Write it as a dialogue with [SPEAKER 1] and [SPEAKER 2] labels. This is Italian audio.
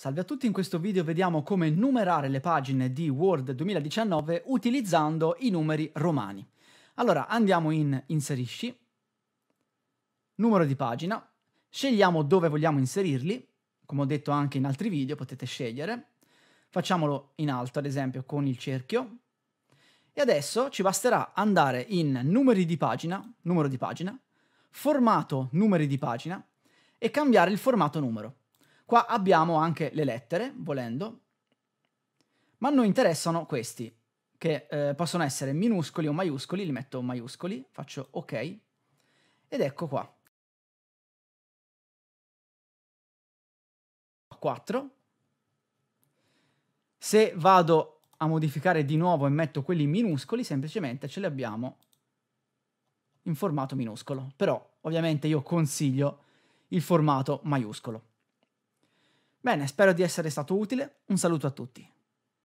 [SPEAKER 1] Salve a tutti, in questo video vediamo come numerare le pagine di Word 2019 utilizzando i numeri romani. Allora andiamo in Inserisci, numero di pagina, scegliamo dove vogliamo inserirli, come ho detto anche in altri video potete scegliere, facciamolo in alto ad esempio con il cerchio, e adesso ci basterà andare in numeri di pagina, numero di pagina, formato numeri di pagina e cambiare il formato numero. Qua abbiamo anche le lettere, volendo, ma noi interessano questi, che eh, possono essere minuscoli o maiuscoli, li metto maiuscoli, faccio ok,
[SPEAKER 2] ed ecco qua.
[SPEAKER 1] 4. Se vado a modificare di nuovo e metto quelli minuscoli, semplicemente ce li abbiamo in formato minuscolo, però ovviamente io consiglio il formato maiuscolo. Bene, spero di essere stato utile. Un saluto a tutti.